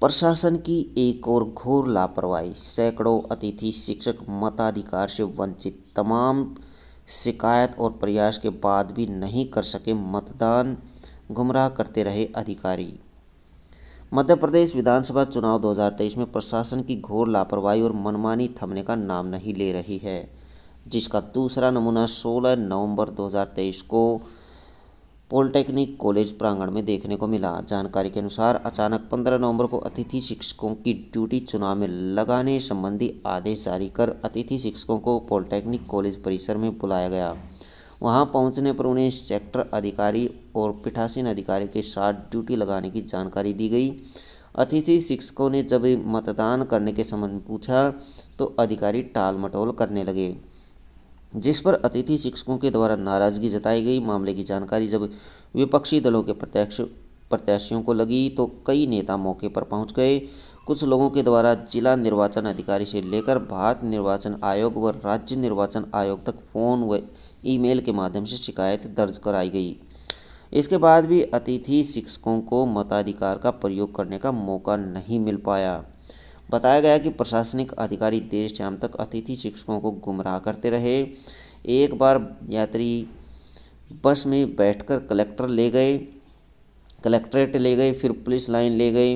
प्रशासन की एक और घोर लापरवाही सैकड़ों अतिथि शिक्षक मताधिकार से वंचित तमाम शिकायत और प्रयास के बाद भी नहीं कर सके मतदान गुमराह करते रहे अधिकारी मध्य प्रदेश विधानसभा चुनाव 2023 में प्रशासन की घोर लापरवाही और मनमानी थमने का नाम नहीं ले रही है जिसका दूसरा नमूना 16 नवंबर 2023 को पॉलिटेक्निक कॉलेज प्रांगण में देखने को मिला जानकारी के अनुसार अचानक 15 नवंबर को अतिथि शिक्षकों की ड्यूटी चुनाव में लगाने संबंधी आदेश जारी कर अतिथि शिक्षकों को पॉलिटेक्निक कॉलेज परिसर में बुलाया गया वहां पहुंचने पर उन्हें सेक्टर अधिकारी और पीठासीन अधिकारी के साथ ड्यूटी लगाने की जानकारी दी गई अतिथि शिक्षकों ने जब मतदान करने के संबंध में पूछा तो अधिकारी टाल मटोल करने लगे जिस पर अतिथि शिक्षकों के द्वारा नाराजगी जताई गई मामले की जानकारी जब विपक्षी दलों के प्रत्यक्ष प्रत्याशियों को लगी तो कई नेता मौके पर पहुंच गए कुछ लोगों के द्वारा जिला निर्वाचन अधिकारी से लेकर भारत निर्वाचन आयोग व राज्य निर्वाचन आयोग तक फ़ोन व ईमेल के माध्यम से शिकायत दर्ज कराई गई इसके बाद भी अतिथि शिक्षकों को मताधिकार का प्रयोग करने का मौका नहीं मिल पाया बताया गया कि प्रशासनिक अधिकारी देर शाम तक अतिथि शिक्षकों को गुमराह करते रहे एक बार यात्री बस में बैठकर कलेक्टर ले गए कलेक्ट्रेट ले गए फिर पुलिस लाइन ले गए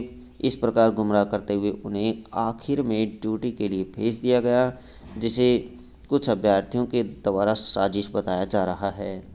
इस प्रकार गुमराह करते हुए उन्हें आखिर में ड्यूटी के लिए भेज दिया गया जिसे कुछ अभ्यर्थियों के द्वारा साजिश बताया जा रहा है